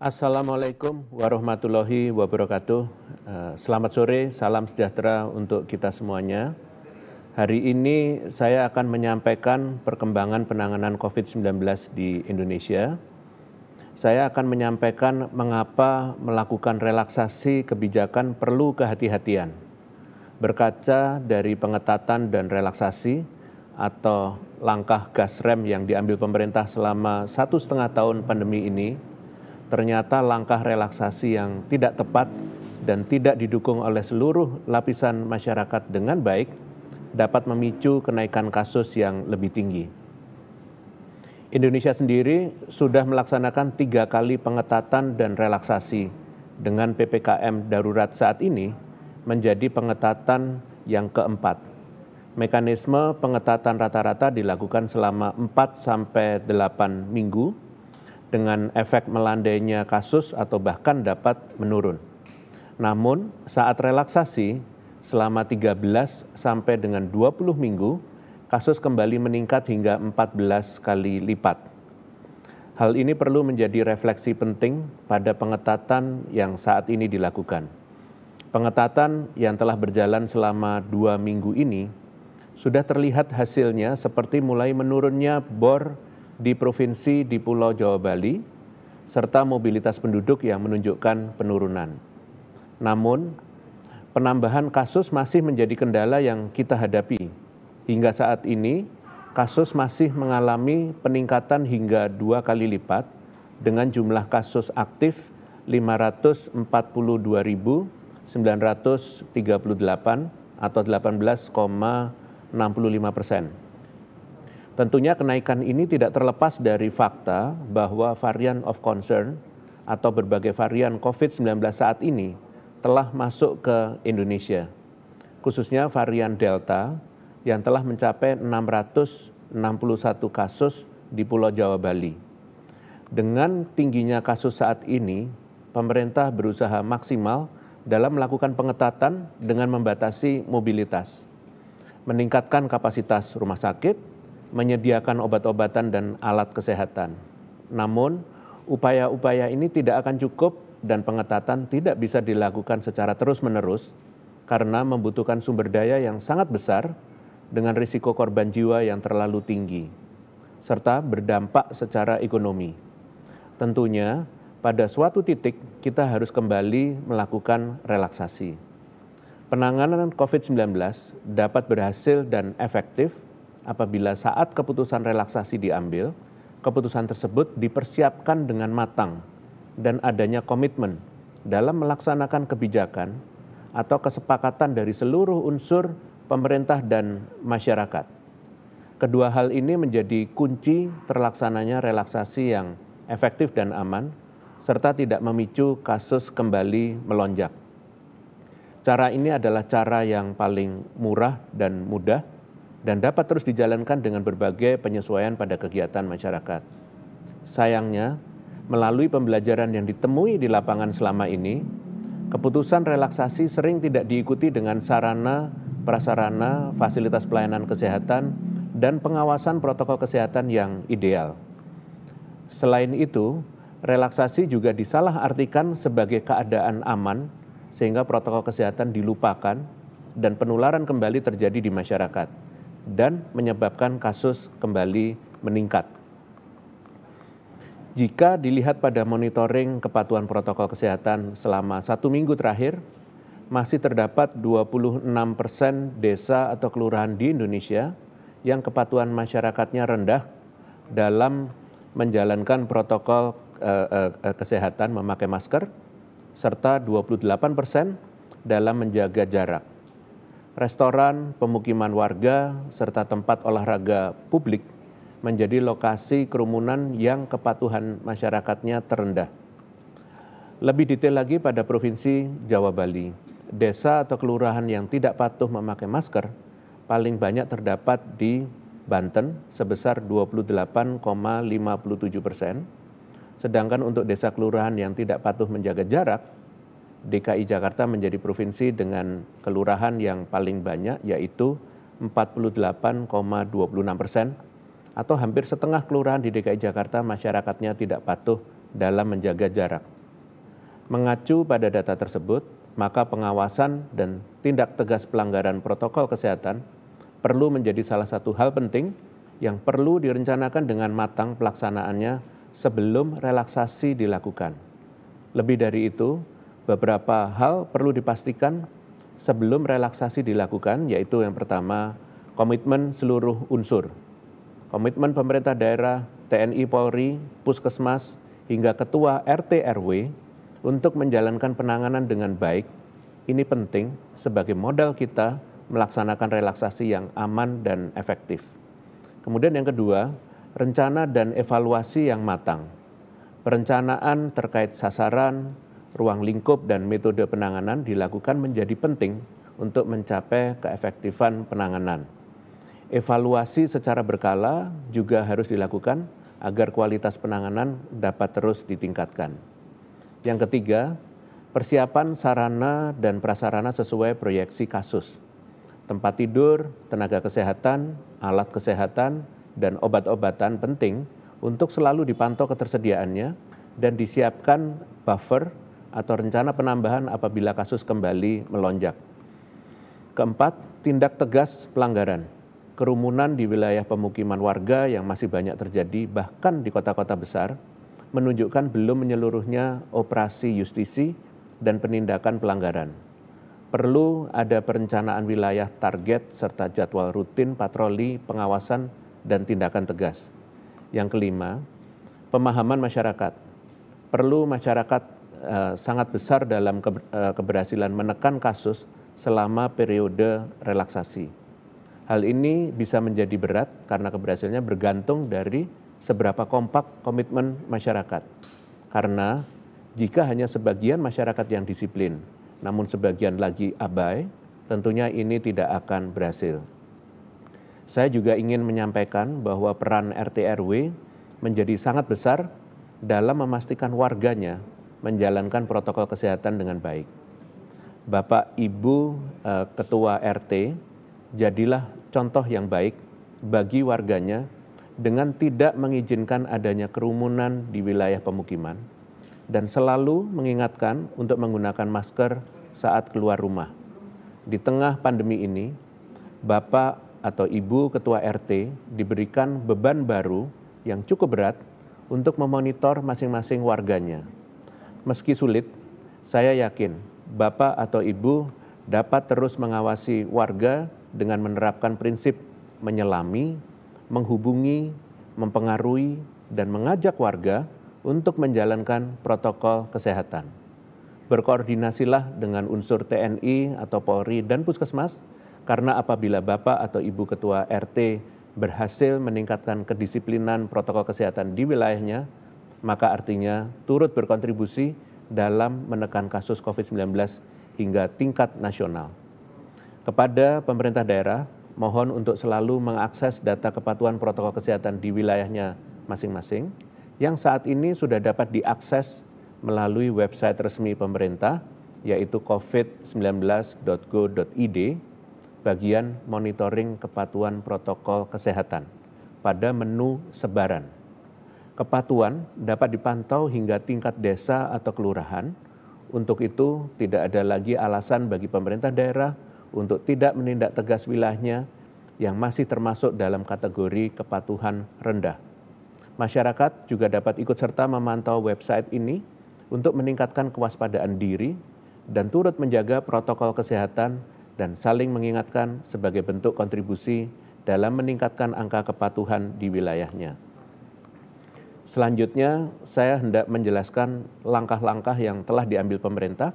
Assalamualaikum warahmatullahi wabarakatuh. Eh, selamat sore, salam sejahtera untuk kita semuanya. Hari ini saya akan menyampaikan perkembangan penanganan COVID-19 di Indonesia. Saya akan menyampaikan mengapa melakukan relaksasi kebijakan perlu kehati-hatian. Berkaca dari pengetatan dan relaksasi atau langkah gas rem yang diambil pemerintah selama satu setengah tahun pandemi ini, ternyata langkah relaksasi yang tidak tepat dan tidak didukung oleh seluruh lapisan masyarakat dengan baik dapat memicu kenaikan kasus yang lebih tinggi. Indonesia sendiri sudah melaksanakan tiga kali pengetatan dan relaksasi dengan PPKM darurat saat ini menjadi pengetatan yang keempat. Mekanisme pengetatan rata-rata dilakukan selama 4 sampai 8 minggu dengan efek melandainya kasus atau bahkan dapat menurun. Namun saat relaksasi selama 13 sampai dengan 20 minggu, kasus kembali meningkat hingga 14 kali lipat. Hal ini perlu menjadi refleksi penting pada pengetatan yang saat ini dilakukan. Pengetatan yang telah berjalan selama dua minggu ini sudah terlihat hasilnya seperti mulai menurunnya bor di provinsi di Pulau Jawa Bali, serta mobilitas penduduk yang menunjukkan penurunan. Namun, penambahan kasus masih menjadi kendala yang kita hadapi. Hingga saat ini, kasus masih mengalami peningkatan hingga dua kali lipat dengan jumlah kasus aktif 542.938 atau 18,65 persen. Tentunya kenaikan ini tidak terlepas dari fakta bahwa varian of concern atau berbagai varian COVID-19 saat ini telah masuk ke Indonesia, khususnya varian Delta yang telah mencapai 661 kasus di Pulau Jawa Bali. Dengan tingginya kasus saat ini, pemerintah berusaha maksimal dalam melakukan pengetatan dengan membatasi mobilitas, meningkatkan kapasitas rumah sakit, menyediakan obat-obatan dan alat kesehatan. Namun, upaya-upaya ini tidak akan cukup dan pengetatan tidak bisa dilakukan secara terus-menerus karena membutuhkan sumber daya yang sangat besar dengan risiko korban jiwa yang terlalu tinggi serta berdampak secara ekonomi. Tentunya, pada suatu titik kita harus kembali melakukan relaksasi. Penanganan COVID-19 dapat berhasil dan efektif apabila saat keputusan relaksasi diambil, keputusan tersebut dipersiapkan dengan matang dan adanya komitmen dalam melaksanakan kebijakan atau kesepakatan dari seluruh unsur pemerintah dan masyarakat. Kedua hal ini menjadi kunci terlaksananya relaksasi yang efektif dan aman, serta tidak memicu kasus kembali melonjak. Cara ini adalah cara yang paling murah dan mudah dan dapat terus dijalankan dengan berbagai penyesuaian pada kegiatan masyarakat. Sayangnya, melalui pembelajaran yang ditemui di lapangan selama ini, keputusan relaksasi sering tidak diikuti dengan sarana, prasarana, fasilitas pelayanan kesehatan, dan pengawasan protokol kesehatan yang ideal. Selain itu, relaksasi juga disalahartikan sebagai keadaan aman, sehingga protokol kesehatan dilupakan dan penularan kembali terjadi di masyarakat dan menyebabkan kasus kembali meningkat. Jika dilihat pada monitoring kepatuhan protokol kesehatan selama satu minggu terakhir, masih terdapat 26 persen desa atau kelurahan di Indonesia yang kepatuhan masyarakatnya rendah dalam menjalankan protokol eh, eh, eh kesehatan memakai masker, serta 28 persen dalam menjaga jarak restoran, pemukiman warga, serta tempat olahraga publik menjadi lokasi kerumunan yang kepatuhan masyarakatnya terendah. Lebih detail lagi pada Provinsi Jawa Bali, desa atau kelurahan yang tidak patuh memakai masker paling banyak terdapat di Banten sebesar 28,57 persen, sedangkan untuk desa kelurahan yang tidak patuh menjaga jarak DKI Jakarta menjadi provinsi dengan kelurahan yang paling banyak yaitu 48,26 persen atau hampir setengah kelurahan di DKI Jakarta masyarakatnya tidak patuh dalam menjaga jarak. Mengacu pada data tersebut, maka pengawasan dan tindak tegas pelanggaran protokol kesehatan perlu menjadi salah satu hal penting yang perlu direncanakan dengan matang pelaksanaannya sebelum relaksasi dilakukan. Lebih dari itu, beberapa hal perlu dipastikan sebelum relaksasi dilakukan, yaitu yang pertama komitmen seluruh unsur. Komitmen pemerintah daerah, TNI, Polri, Puskesmas, hingga ketua RT RW untuk menjalankan penanganan dengan baik. Ini penting sebagai modal kita melaksanakan relaksasi yang aman dan efektif. Kemudian yang kedua, rencana dan evaluasi yang matang. Perencanaan terkait sasaran, ruang lingkup dan metode penanganan dilakukan menjadi penting untuk mencapai keefektifan penanganan. Evaluasi secara berkala juga harus dilakukan agar kualitas penanganan dapat terus ditingkatkan. Yang ketiga, persiapan sarana dan prasarana sesuai proyeksi kasus. Tempat tidur, tenaga kesehatan, alat kesehatan, dan obat-obatan penting untuk selalu dipantau ketersediaannya dan disiapkan buffer atau rencana penambahan apabila kasus kembali melonjak. Keempat, tindak tegas pelanggaran. Kerumunan di wilayah pemukiman warga yang masih banyak terjadi bahkan di kota-kota besar menunjukkan belum menyeluruhnya operasi justisi dan penindakan pelanggaran. Perlu ada perencanaan wilayah target serta jadwal rutin patroli, pengawasan, dan tindakan tegas. Yang kelima, pemahaman masyarakat. Perlu masyarakat Eh, sangat besar dalam eh, keberhasilan menekan kasus selama periode relaksasi. Hal ini bisa menjadi berat karena keberhasilannya bergantung dari seberapa kompak komitmen masyarakat. Karena jika hanya sebagian masyarakat yang disiplin, namun sebagian lagi abai, tentunya ini tidak akan berhasil. Saya juga ingin menyampaikan bahwa peran RT RW menjadi sangat besar dalam memastikan warganya menjalankan protokol kesehatan dengan baik. Bapak Ibu eh, Ketua RT, jadilah contoh yang baik bagi warganya dengan tidak mengizinkan adanya kerumunan di wilayah pemukiman dan selalu mengingatkan untuk menggunakan masker saat keluar rumah. Di tengah pandemi ini, Bapak atau Ibu Ketua RT diberikan beban baru yang cukup berat untuk memonitor masing-masing warganya meski sulit, saya yakin Bapak atau Ibu dapat terus mengawasi warga dengan menerapkan prinsip menyelami, menghubungi, mempengaruhi, dan mengajak warga untuk menjalankan protokol kesehatan. Berkoordinasilah dengan unsur TNI atau Polri dan Puskesmas, karena apabila Bapak atau Ibu Ketua RT berhasil meningkatkan kedisiplinan protokol kesehatan di wilayahnya, maka artinya turut berkontribusi dalam menekan kasus COVID-19 hingga tingkat nasional. Kepada pemerintah daerah, mohon untuk selalu mengakses data kepatuhan protokol kesehatan di wilayahnya masing-masing yang saat ini sudah dapat diakses melalui website resmi pemerintah yaitu covid19.go.id bagian monitoring kepatuhan protokol kesehatan pada menu sebaran. Kepatuan dapat dipantau hingga tingkat desa atau kelurahan. Untuk itu, tidak ada lagi alasan bagi pemerintah daerah untuk tidak menindak tegas wilayahnya yang masih termasuk dalam kategori kepatuhan rendah. Masyarakat juga dapat ikut serta memantau website ini untuk meningkatkan kewaspadaan diri dan turut menjaga protokol kesehatan dan saling mengingatkan sebagai bentuk kontribusi dalam meningkatkan angka kepatuhan di wilayahnya. Selanjutnya, saya hendak menjelaskan langkah-langkah yang telah diambil pemerintah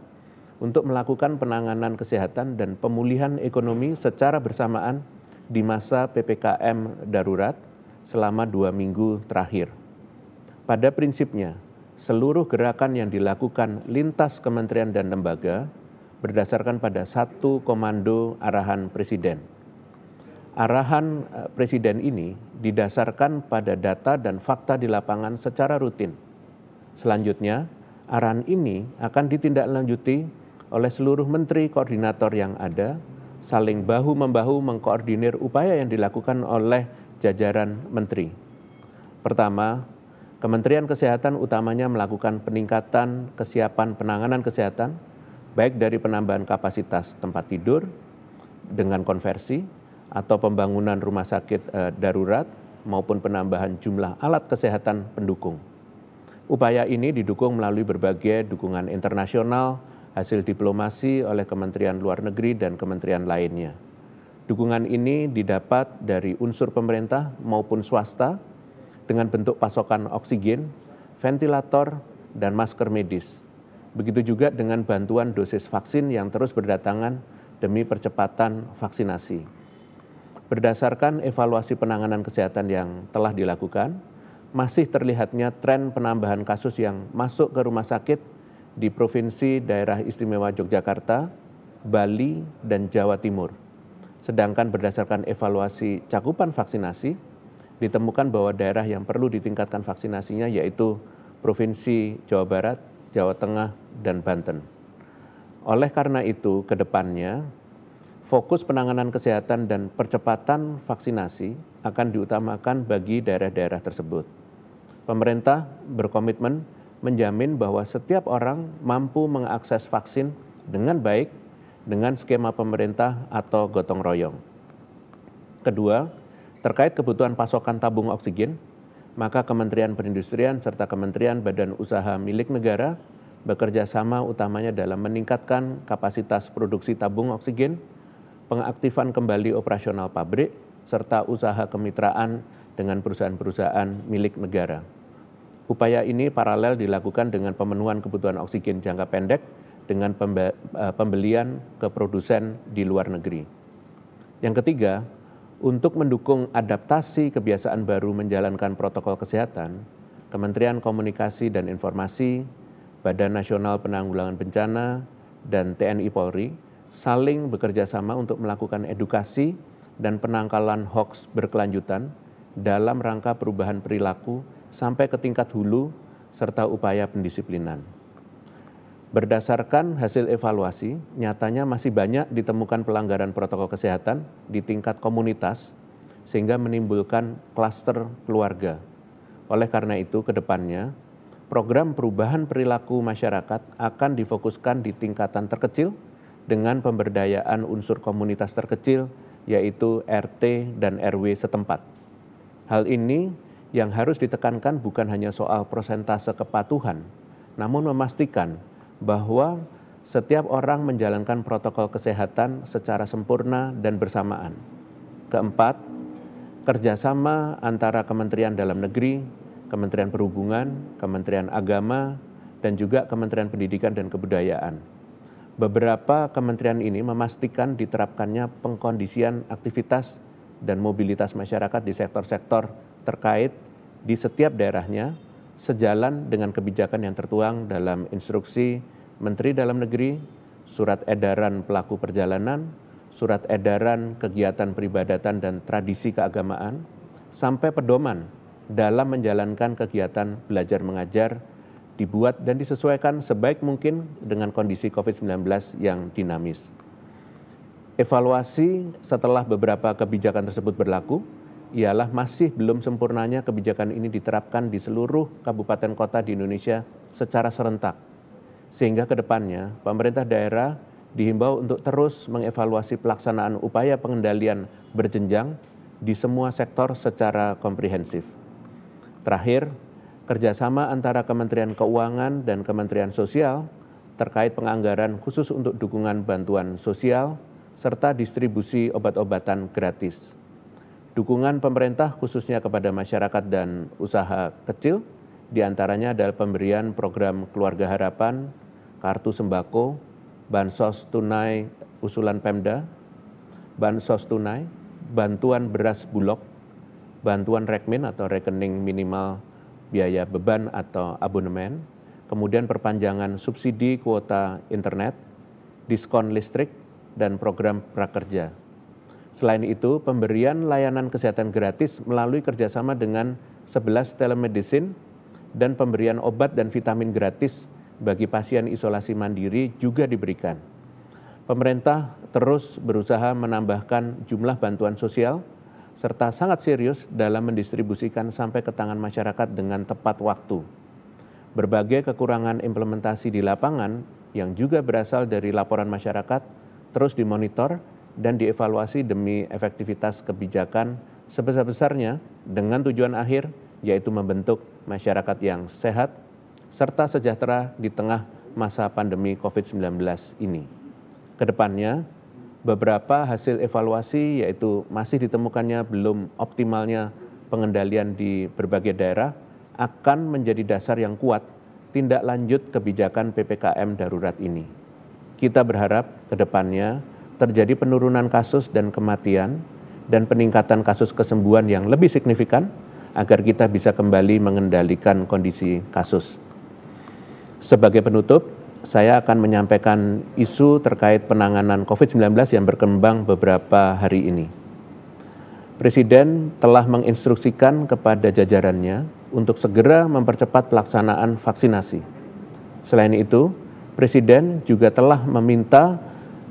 untuk melakukan penanganan kesehatan dan pemulihan ekonomi secara bersamaan di masa PPKM darurat selama dua minggu terakhir. Pada prinsipnya, seluruh gerakan yang dilakukan lintas kementerian dan lembaga berdasarkan pada satu komando arahan Presiden – arahan eh, presiden ini didasarkan pada data dan fakta di lapangan secara rutin. Selanjutnya, arahan ini akan ditindaklanjuti oleh seluruh menteri koordinator yang ada, saling bahu-membahu mengkoordinir upaya yang dilakukan oleh jajaran menteri. Pertama, Kementerian Kesehatan utamanya melakukan peningkatan kesiapan penanganan kesehatan, baik dari penambahan kapasitas tempat tidur dengan konversi, atau pembangunan rumah sakit eh, darurat maupun penambahan jumlah alat kesehatan pendukung. Upaya ini didukung melalui berbagai dukungan internasional, hasil diplomasi oleh Kementerian Luar Negeri dan kementerian lainnya. Dukungan ini didapat dari unsur pemerintah maupun swasta dengan bentuk pasokan oksigen, ventilator, dan masker medis. Begitu juga dengan bantuan dosis vaksin yang terus berdatangan demi percepatan vaksinasi. Berdasarkan evaluasi penanganan kesehatan yang telah dilakukan, masih terlihatnya tren penambahan kasus yang masuk ke rumah sakit di Provinsi Daerah Istimewa Yogyakarta, Bali, dan Jawa Timur. Sedangkan berdasarkan evaluasi cakupan vaksinasi, ditemukan bahwa daerah yang perlu ditingkatkan vaksinasinya yaitu Provinsi Jawa Barat, Jawa Tengah, dan Banten. Oleh karena itu, ke depannya fokus penanganan kesehatan dan percepatan vaksinasi akan diutamakan bagi daerah-daerah tersebut. Pemerintah berkomitmen menjamin bahwa setiap orang mampu mengakses vaksin dengan baik dengan skema pemerintah atau gotong royong. Kedua, terkait kebutuhan pasokan tabung oksigen, maka Kementerian Perindustrian serta Kementerian Badan Usaha Milik Negara bekerja sama utamanya dalam meningkatkan kapasitas produksi tabung oksigen pengaktifan kembali operasional pabrik, serta usaha kemitraan dengan perusahaan-perusahaan milik negara. Upaya ini paralel dilakukan dengan pemenuhan kebutuhan oksigen jangka pendek dengan eh, pembelian ke produsen di luar negeri. Yang ketiga, untuk mendukung adaptasi kebiasaan baru menjalankan protokol kesehatan, Kementerian Komunikasi dan Informasi, Badan Nasional Penanggulangan Bencana, dan TNI Polri saling bekerja sama untuk melakukan edukasi dan penangkalan hoax berkelanjutan dalam rangka perubahan perilaku sampai ke tingkat hulu serta upaya pendisiplinan. Berdasarkan hasil evaluasi, nyatanya masih banyak ditemukan pelanggaran protokol kesehatan di tingkat komunitas sehingga menimbulkan klaster keluarga. Oleh karena itu, ke depannya program perubahan perilaku masyarakat akan difokuskan di tingkatan terkecil dengan pemberdayaan unsur komunitas terkecil, yaitu RT dan RW setempat. Hal ini yang harus ditekankan bukan hanya soal prosentase kepatuhan, namun memastikan bahwa setiap orang menjalankan protokol kesehatan secara sempurna dan bersamaan. Keempat, kerjasama antara Kementerian Dalam Negeri, Kementerian Perhubungan, Kementerian Agama, dan juga Kementerian Pendidikan dan Kebudayaan beberapa kementerian ini memastikan diterapkannya pengkondisian aktivitas dan mobilitas masyarakat di sektor-sektor terkait di setiap daerahnya sejalan dengan kebijakan yang tertuang dalam instruksi Menteri Dalam Negeri, surat edaran pelaku perjalanan, surat edaran kegiatan peribadatan dan tradisi keagamaan, sampai pedoman dalam menjalankan kegiatan belajar mengajar dibuat dan disesuaikan sebaik mungkin dengan kondisi COVID-19 yang dinamis. Evaluasi setelah beberapa kebijakan tersebut berlaku ialah masih belum sempurnanya kebijakan ini diterapkan di seluruh kabupaten kota di Indonesia secara serentak. Sehingga ke depannya pemerintah daerah dihimbau untuk terus mengevaluasi pelaksanaan upaya pengendalian berjenjang di semua sektor secara komprehensif. Terakhir, kerjasama antara Kementerian Keuangan dan Kementerian Sosial terkait penganggaran khusus untuk dukungan bantuan sosial serta distribusi obat-obatan gratis. Dukungan pemerintah khususnya kepada masyarakat dan usaha kecil diantaranya adalah pemberian program Keluarga Harapan, Kartu Sembako, Bansos Tunai Usulan Pemda, Bansos Tunai, Bantuan Beras Bulog, Bantuan Rekmin atau Rekening Minimal biaya beban atau abonemen, kemudian perpanjangan subsidi kuota internet, diskon listrik, dan program prakerja. Selain itu, pemberian layanan kesehatan gratis melalui kerjasama dengan 11 telemedicine dan pemberian obat dan vitamin gratis bagi pasien isolasi mandiri juga diberikan. Pemerintah terus berusaha menambahkan jumlah bantuan sosial, serta sangat serius dalam mendistribusikan sampai ke tangan masyarakat dengan tepat waktu. Berbagai kekurangan implementasi di lapangan yang juga berasal dari laporan masyarakat terus dimonitor dan dievaluasi demi efektivitas kebijakan sebesar-besarnya dengan tujuan akhir yaitu membentuk masyarakat yang sehat serta sejahtera di tengah masa pandemi COVID-19 ini. Kedepannya, beberapa hasil evaluasi yaitu masih ditemukannya belum optimalnya pengendalian di berbagai daerah akan menjadi dasar yang kuat tindak lanjut kebijakan PPKM darurat ini. Kita berharap ke depannya terjadi penurunan kasus dan kematian dan peningkatan kasus kesembuhan yang lebih signifikan agar kita bisa kembali mengendalikan kondisi kasus. Sebagai penutup, saya akan menyampaikan isu terkait penanganan COVID-19 yang berkembang beberapa hari ini. Presiden telah menginstruksikan kepada jajarannya untuk segera mempercepat pelaksanaan vaksinasi. Selain itu, Presiden juga telah meminta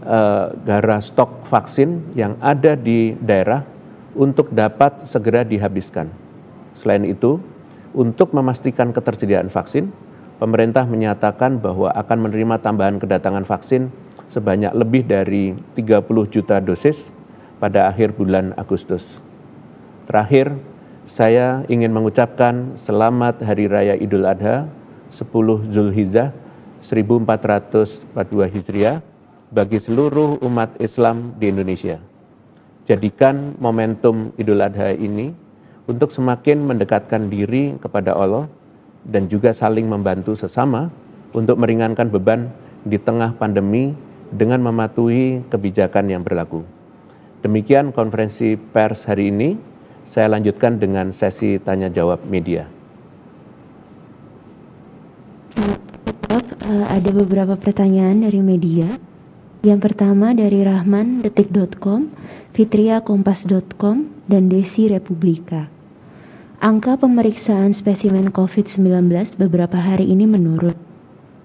eh, gara stok vaksin yang ada di daerah untuk dapat segera dihabiskan. Selain itu, untuk memastikan ketersediaan vaksin, pemerintah menyatakan bahwa akan menerima tambahan kedatangan vaksin sebanyak lebih dari 30 juta dosis pada akhir bulan Agustus. Terakhir, saya ingin mengucapkan selamat Hari Raya Idul Adha 10 Zulhijjah 1442 Hijriah bagi seluruh umat Islam di Indonesia. Jadikan momentum Idul Adha ini untuk semakin mendekatkan diri kepada Allah – dan juga saling membantu sesama untuk meringankan beban di tengah pandemi dengan mematuhi kebijakan yang berlaku. Demikian konferensi pers hari ini. Saya lanjutkan dengan sesi tanya jawab media. Eh, ada beberapa pertanyaan dari media. Yang pertama dari Rahman detik.com, Fitria kompas.com, dan Desi Republika. Angka pemeriksaan spesimen COVID-19 beberapa hari ini menurun.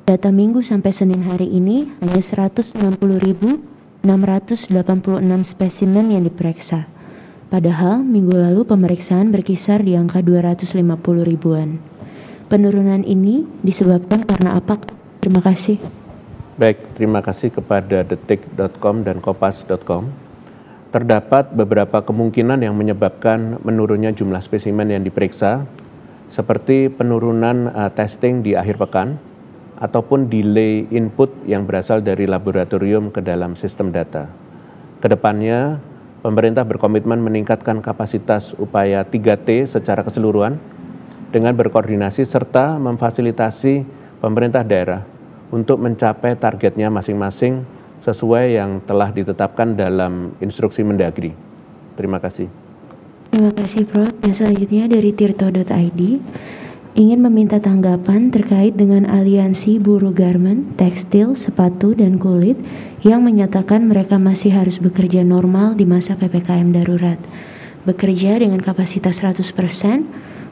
Data minggu sampai Senin hari ini hanya 160.686 spesimen yang diperiksa. Padahal minggu lalu pemeriksaan berkisar di angka 250 ribuan. Penurunan ini disebabkan karena apa? Terima kasih. Baik, terima kasih kepada detik.com dan kopas.com terdapat beberapa kemungkinan yang menyebabkan menurunnya jumlah spesimen yang diperiksa, seperti penurunan uh, testing di akhir pekan ataupun delay input yang berasal dari laboratorium ke dalam sistem data. Kedepannya, pemerintah berkomitmen meningkatkan kapasitas upaya 3T secara keseluruhan dengan berkoordinasi serta memfasilitasi pemerintah daerah untuk mencapai targetnya masing-masing sesuai yang telah ditetapkan dalam instruksi mendagri. Terima kasih. Terima kasih Prof. Yang selanjutnya dari tirto.id ingin meminta tanggapan terkait dengan aliansi buruh garment, tekstil, sepatu, dan kulit yang menyatakan mereka masih harus bekerja normal di masa PPKM darurat. Bekerja dengan kapasitas 100%,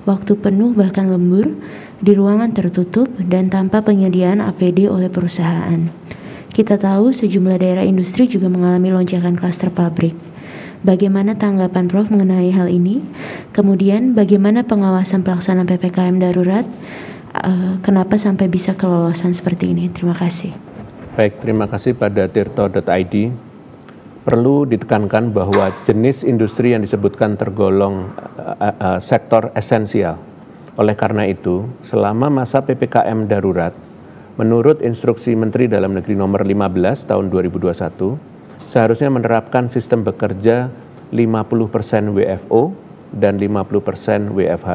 waktu penuh bahkan lembur, di ruangan tertutup, dan tanpa penyediaan APD oleh perusahaan. Kita tahu sejumlah daerah industri juga mengalami lonjakan klaster pabrik. Bagaimana tanggapan Prof mengenai hal ini? Kemudian bagaimana pengawasan pelaksanaan PPKM darurat? Uh, kenapa sampai bisa kelolosan seperti ini? Terima kasih. Baik, terima kasih pada tirto.id. Perlu ditekankan bahwa jenis industri yang disebutkan tergolong uh, uh, sektor esensial. Oleh karena itu, selama masa PPKM darurat, Menurut instruksi Menteri Dalam Negeri Nomor 15 Tahun 2021, seharusnya menerapkan sistem bekerja 50% WFO dan 50% WFH.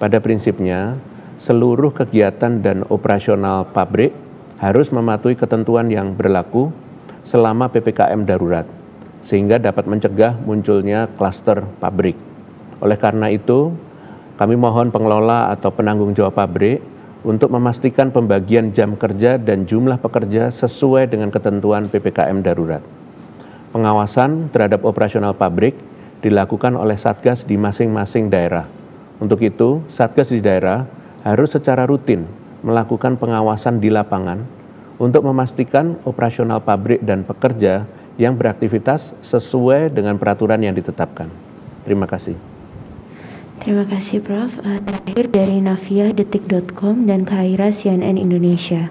Pada prinsipnya, seluruh kegiatan dan operasional pabrik harus mematuhi ketentuan yang berlaku selama PPKM darurat, sehingga dapat mencegah munculnya klaster pabrik. Oleh karena itu, kami mohon pengelola atau penanggung jawab pabrik untuk memastikan pembagian jam kerja dan jumlah pekerja sesuai dengan ketentuan PPKM darurat. Pengawasan terhadap operasional pabrik dilakukan oleh Satgas di masing-masing daerah. Untuk itu, Satgas di daerah harus secara rutin melakukan pengawasan di lapangan untuk memastikan operasional pabrik dan pekerja yang beraktivitas sesuai dengan peraturan yang ditetapkan. Terima kasih. Terima kasih Prof. Uh, terakhir dari Navia Detik.com dan Kaira CNN Indonesia.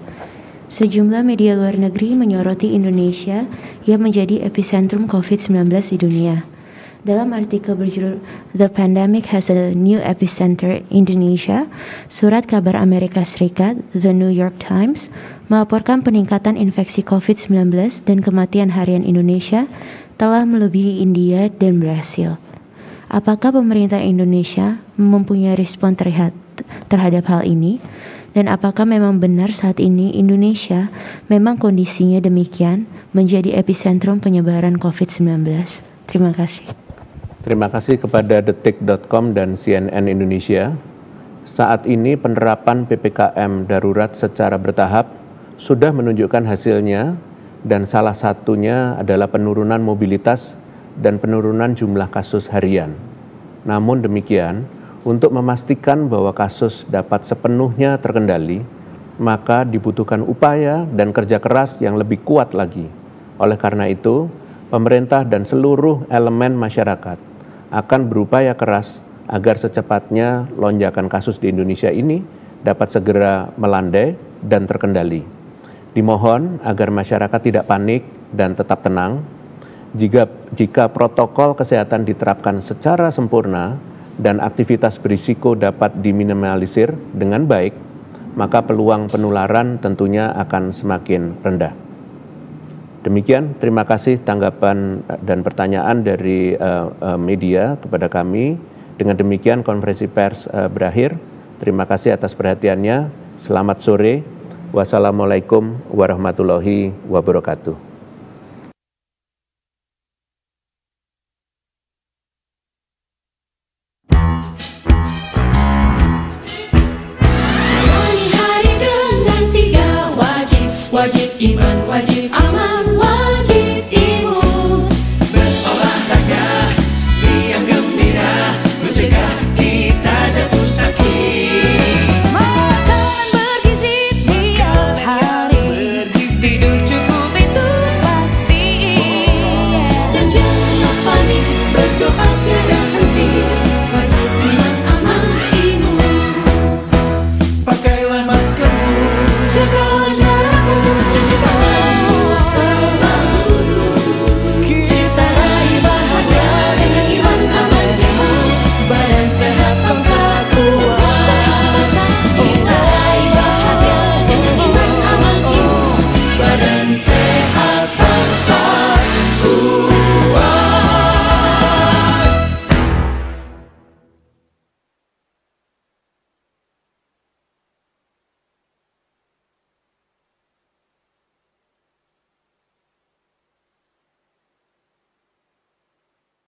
Sejumlah media luar negeri menyoroti Indonesia yang menjadi epicentrum COVID-19 di dunia. Dalam artikel berjudul The Pandemic Has a New Epicenter Indonesia, surat kabar Amerika Serikat, The New York Times, melaporkan peningkatan infeksi COVID-19 dan kematian harian Indonesia telah melebihi India dan Brasil. Apakah pemerintah Indonesia mempunyai respon terhad terhadap hal ini? Dan apakah memang benar saat ini Indonesia memang kondisinya demikian menjadi epicentrum penyebaran COVID-19? Terima kasih. Terima kasih kepada detik.com dan CNN Indonesia. Saat ini penerapan PPKM darurat secara bertahap sudah menunjukkan hasilnya dan salah satunya adalah penurunan mobilitas dan penurunan jumlah kasus harian. Namun demikian, untuk memastikan bahwa kasus dapat sepenuhnya terkendali, maka dibutuhkan upaya dan kerja keras yang lebih kuat lagi. Oleh karena itu, pemerintah dan seluruh elemen masyarakat akan berupaya keras agar secepatnya lonjakan kasus di Indonesia ini dapat segera melandai dan terkendali. Dimohon agar masyarakat tidak panik dan tetap tenang, jika, jika protokol kesehatan diterapkan secara sempurna dan aktivitas berisiko dapat diminimalisir dengan baik, maka peluang penularan tentunya akan semakin rendah. Demikian, terima kasih tanggapan eh, dan pertanyaan dari uh, media kepada kami. Dengan demikian, konferensi pers uh, berakhir. Terima kasih atas perhatiannya. Selamat sore. Wassalamualaikum warahmatullahi wabarakatuh.